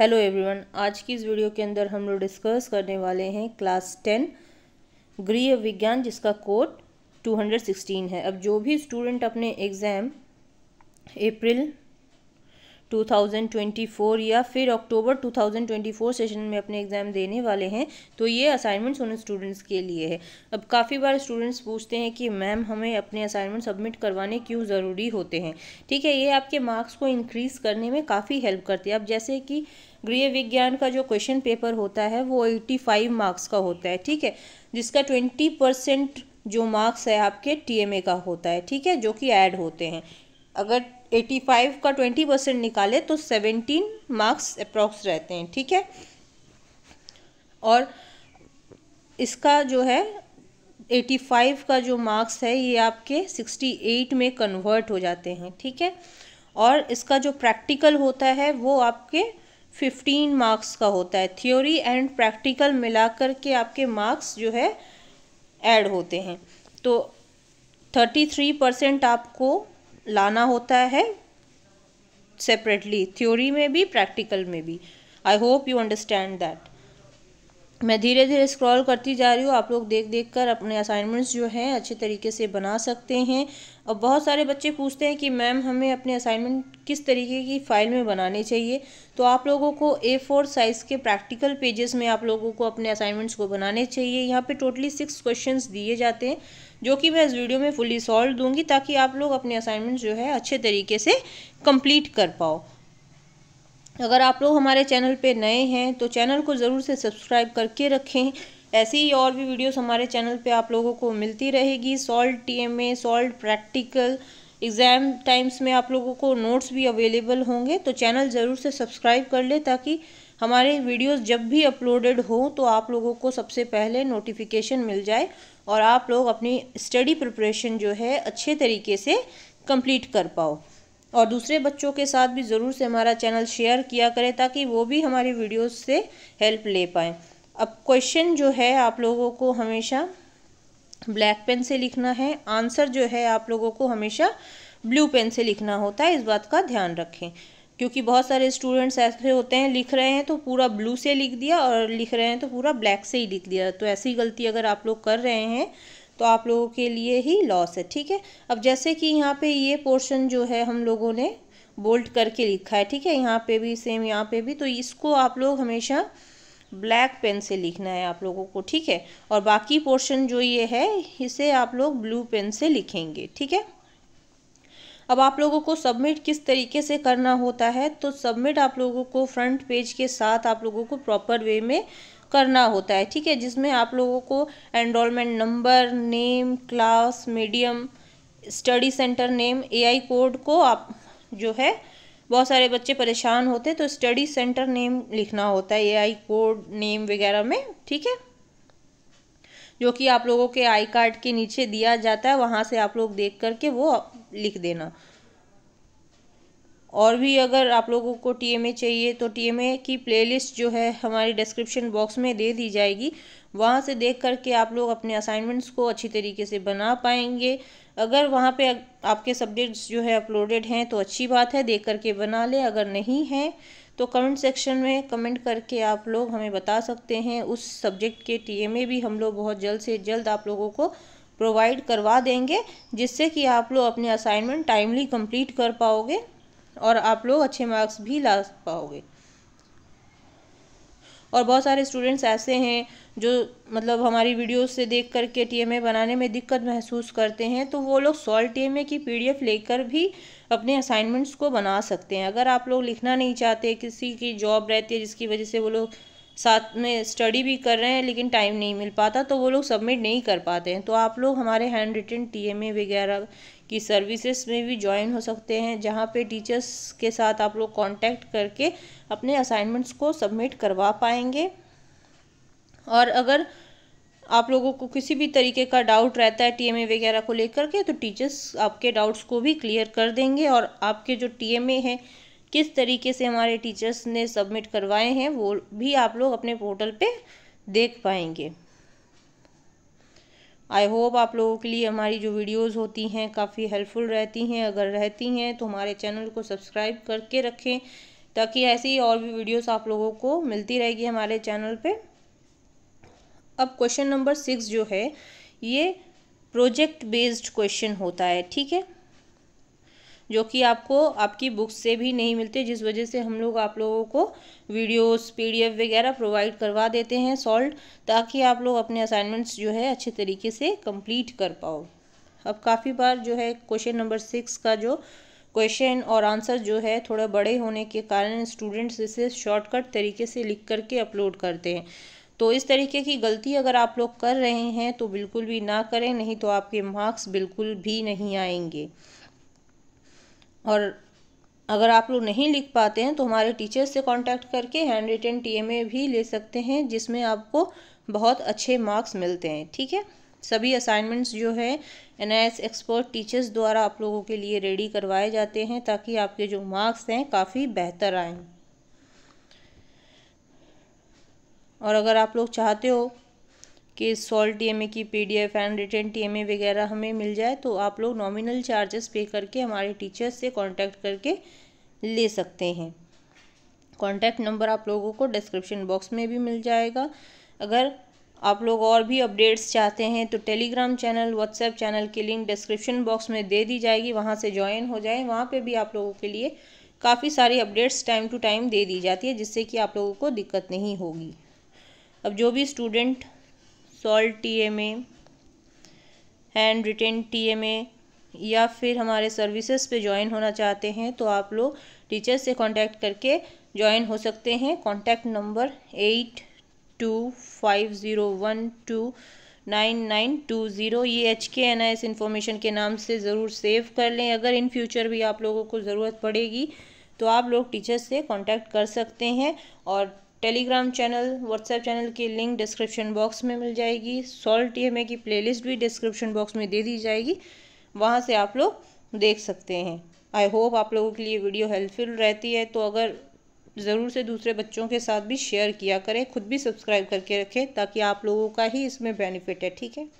hello everyone आज की इस वीडियो के अंदर हम लोग डिस्कस करने वाले हैं क्लास टेन गृह विज्ञान जिसका कोड 216 है अब जो भी स्टूडेंट अपने एग्ज़ाम अप्रैल 2024 या फिर अक्टूबर 2024 सेशन में अपने एग्ज़ाम देने वाले हैं तो ये असाइनमेंट्स उन स्टूडेंट्स के लिए है अब काफ़ी बार स्टूडेंट्स पूछते हैं कि मैम हमें अपने असाइनमेंट सबमिट करवाने क्यों ज़रूरी होते हैं ठीक है ये आपके मार्क्स को इंक्रीज़ करने में काफ़ी हेल्प करते हैं अब जैसे कि गृह विज्ञान का जो क्वेश्चन पेपर होता है वो 85 मार्क्स का होता है ठीक है जिसका 20 परसेंट जो मार्क्स है आपके टीएमए का होता है ठीक है जो कि ऐड होते हैं अगर 85 का 20 परसेंट निकाले तो 17 मार्क्स अप्रॉक्स रहते हैं ठीक है और इसका जो है 85 का जो मार्क्स है ये आपके 68 में कन्वर्ट हो जाते हैं ठीक है और इसका जो प्रैक्टिकल होता है वो आपके फिफ्टीन मार्क्स का होता है थ्योरी एंड प्रैक्टिकल मिला कर के आपके मार्क्स जो है ऐड होते हैं तो थर्टी थ्री परसेंट आपको लाना होता है सेपरेटली थ्योरी में भी प्रैक्टिकल में भी I hope you understand that मैं धीरे धीरे स्क्रॉल करती जा रही हूँ आप लोग देख देख कर अपने असाइनमेंट्स जो हैं अच्छे तरीके से बना सकते हैं और बहुत सारे बच्चे पूछते हैं कि मैम हमें अपने असाइनमेंट किस तरीके की फ़ाइल में बनाने चाहिए तो आप लोगों को ए फोर साइज़ के प्रैक्टिकल पेजेस में आप लोगों को अपने असाइनमेंट्स को बनाने चाहिए यहाँ पर टोटली सिक्स क्वेश्चन दिए जाते हैं जो कि मैं इस वीडियो में फुली सॉल्व दूंगी ताकि आप लोग अपने असाइनमेंट्स जो है अच्छे तरीके से कम्प्लीट कर पाओ अगर आप लोग हमारे चैनल पे नए हैं तो चैनल को ज़रूर से सब्सक्राइब करके रखें ऐसी ही और भी वीडियोस हमारे चैनल पे आप लोगों को मिलती रहेगी solved TMA solved practical exam times में आप लोगों को नोट्स भी अवेलेबल होंगे तो चैनल ज़रूर से सब्सक्राइब कर ले ताकि हमारे वीडियोस जब भी अपलोडेड हो तो आप लोगों को सबसे पहले नोटिफिकेशन मिल जाए और आप लोग अपनी स्टडी प्रिपरेशन जो है अच्छे तरीके से कंप्लीट कर पाओ और दूसरे बच्चों के साथ भी ज़रूर से हमारा चैनल शेयर किया करें ताकि वो भी हमारी वीडियोस से हेल्प ले पाएँ अब क्वेश्चन जो है आप लोगों को हमेशा ब्लैक पेन से लिखना है आंसर जो है आप लोगों को हमेशा ब्लू पेन से लिखना होता है इस बात का ध्यान रखें क्योंकि बहुत सारे स्टूडेंट्स ऐसे होते हैं लिख रहे हैं तो पूरा ब्लू से लिख दिया और लिख रहे हैं तो पूरा ब्लैक से ही लिख दिया तो ऐसी गलती अगर आप लोग कर रहे हैं तो आप लोगों के लिए ही लॉस है ठीक है अब जैसे कि यहाँ पे ये पोर्शन जो है हम लोगों ने बोल्ट करके लिखा है ठीक है यहाँ पे भी सेम यहाँ पे भी तो इसको आप लोग हमेशा ब्लैक पेन से लिखना है आप लोगों को ठीक है और बाकी पोर्शन जो ये है इसे आप लोग ब्लू पेन से लिखेंगे ठीक है अब आप लोगों को सबमिट किस तरीके से करना होता है तो सबमिट आप लोगों को फ्रंट पेज के साथ आप लोगों को प्रॉपर वे में करना होता है ठीक है जिसमें आप लोगों को enrolment number name class medium study centre name AI code को आप जो है बहुत सारे बच्चे परेशान होते हैं तो स्टडी सेंटर नेम लिखना होता है एआई कोड नेम वगैरह में ठीक है जो कि आप लोगों के आई कार्ड के नीचे दिया जाता है वहाँ से आप लोग देख करके वो लिख देना और भी अगर आप लोगों को टी चाहिए तो टी की प्लेलिस्ट जो है हमारी डिस्क्रिप्शन बॉक्स में दे दी जाएगी वहाँ से देख करके आप लोग अपने असाइनमेंट्स को अच्छी तरीके से बना पाएंगे अगर वहाँ पे आपके सब्जेक्ट्स जो है अपलोडेड हैं तो अच्छी बात है देख करके बना लें अगर नहीं हैं तो कमेंट सेक्शन में कमेंट करके आप लोग हमें बता सकते हैं उस सब्जेक्ट के टीएमए भी हम लोग बहुत जल्द से जल्द आप लोगों को प्रोवाइड करवा देंगे जिससे कि आप लोग अपने असाइनमेंट टाइमली कंप्लीट कर पाओगे और आप लोग अच्छे मार्क्स भी ला पाओगे और बहुत सारे स्टूडेंट्स ऐसे हैं जो मतलब हमारी वीडियोस से देख कर के टीएमए बनाने में दिक्कत महसूस करते हैं तो वो लोग सॉल्व टीएमए की पीडीएफ लेकर भी अपने असाइनमेंट्स को बना सकते हैं अगर आप लोग लिखना नहीं चाहते किसी की जॉब रहती है जिसकी वजह से वो लोग साथ में स्टडी भी कर रहे हैं लेकिन टाइम नहीं मिल पाता तो वो लोग सबमिट नहीं कर पाते हैं तो आप लोग हमारे हैंड रिटन टी वगैरह की सर्विसेज में भी ज्वाइन हो सकते हैं जहाँ पे टीचर्स के साथ आप लोग कांटेक्ट करके अपने असाइनमेंट्स को सबमिट करवा पाएंगे और अगर आप लोगों को किसी भी तरीके का डाउट रहता है टीएमए वगैरह को लेकर के तो टीचर्स आपके डाउट्स को भी क्लियर कर देंगे और आपके जो टीएमए हैं किस तरीके से हमारे टीचर्स ने सबमिट करवाए हैं वो भी आप लोग अपने पोर्टल पे देख पाएंगे आई होप आप लोगों के लिए हमारी जो वीडियोस होती हैं काफ़ी हेल्पफुल रहती हैं अगर रहती हैं तो हमारे चैनल को सब्सक्राइब करके रखें ताकि ऐसी और भी वीडियोस आप लोगों को मिलती रहेगी हमारे चैनल पे अब क्वेश्चन नंबर सिक्स जो है ये प्रोजेक्ट बेस्ड क्वेश्चन होता है ठीक है जो कि आपको आपकी बुक्स से भी नहीं मिलते जिस वजह से हम लोग आप लोगों को वीडियोस पीडीएफ वगैरह प्रोवाइड करवा देते हैं सॉल्व ताकि आप लोग अपने असाइनमेंट्स जो है अच्छे तरीके से कंप्लीट कर पाओ अब काफ़ी बार जो है क्वेश्चन नंबर सिक्स का जो क्वेश्चन और आंसर जो है थोड़ा बड़े होने के कारण स्टूडेंट्स इसे शॉर्टकट तरीके से लिख करके अपलोड करते हैं तो इस तरीके की गलती अगर आप लोग कर रहे हैं तो बिल्कुल भी ना करें नहीं तो आपके मार्क्स बिल्कुल भी नहीं आएंगे और अगर आप लोग नहीं लिख पाते हैं तो हमारे टीचर्स से कांटेक्ट करके हैंड रिटन टी भी ले सकते हैं जिसमें आपको बहुत अच्छे मार्क्स मिलते हैं ठीक है सभी असाइनमेंट्स जो है एन एक्सपर्ट टीचर्स द्वारा आप लोगों के लिए रेडी करवाए जाते हैं ताकि आपके जो मार्क्स हैं काफ़ी बेहतर आएँ और अगर आप लोग चाहते हो कि सॉल्ट टीएमए की पीडीएफ एंड रिटर्न टीएमए वगैरह हमें मिल जाए तो आप लोग नॉमिनल चार्जेस पे करके हमारे टीचर्स से कांटेक्ट करके ले सकते हैं कांटेक्ट नंबर आप लोगों को डिस्क्रिप्शन बॉक्स में भी मिल जाएगा अगर आप लोग और भी अपडेट्स चाहते हैं तो टेलीग्राम चैनल व्हाट्सएप चैनल की लिंक डिस्क्रिप्शन बॉक्स में दे दी जाएगी वहाँ से ज्वाइन हो जाए वहाँ पर भी आप लोगों के लिए काफ़ी सारी अपडेट्स टाइम टू टाइम दे दी जाती है जिससे कि आप लोगों को दिक्कत नहीं होगी अब जो भी student solved T M and handwritten T M A या फिर हमारे सर्विसेज पे ज्वाइन होना चाहते हैं तो आप लोग टीचर से कांटेक्ट करके ज्वाइन हो सकते हैं contact number eight two five zero one two nine nine two zero ये H K N I S information के नाम से ज़रूर सेव कर लें अगर इन फ्यूचर भी आप लोगों को ज़रूरत पड़ेगी तो आप लोग टीचर से कांटेक्ट कर सकते हैं और टेलीग्राम चैनल व्हाट्सएप चैनल की लिंक डिस्क्रिप्शन बॉक्स में मिल जाएगी सॉल्ट ई की प्लेलिस्ट भी डिस्क्रिप्शन बॉक्स में दे दी जाएगी वहाँ से आप लोग देख सकते हैं आई होप आप लोगों के लिए वीडियो हेल्पफुल रहती है तो अगर ज़रूर से दूसरे बच्चों के साथ भी शेयर किया करें खुद भी सब्सक्राइब करके रखें ताकि आप लोगों का ही इसमें बेनिफिट है ठीक है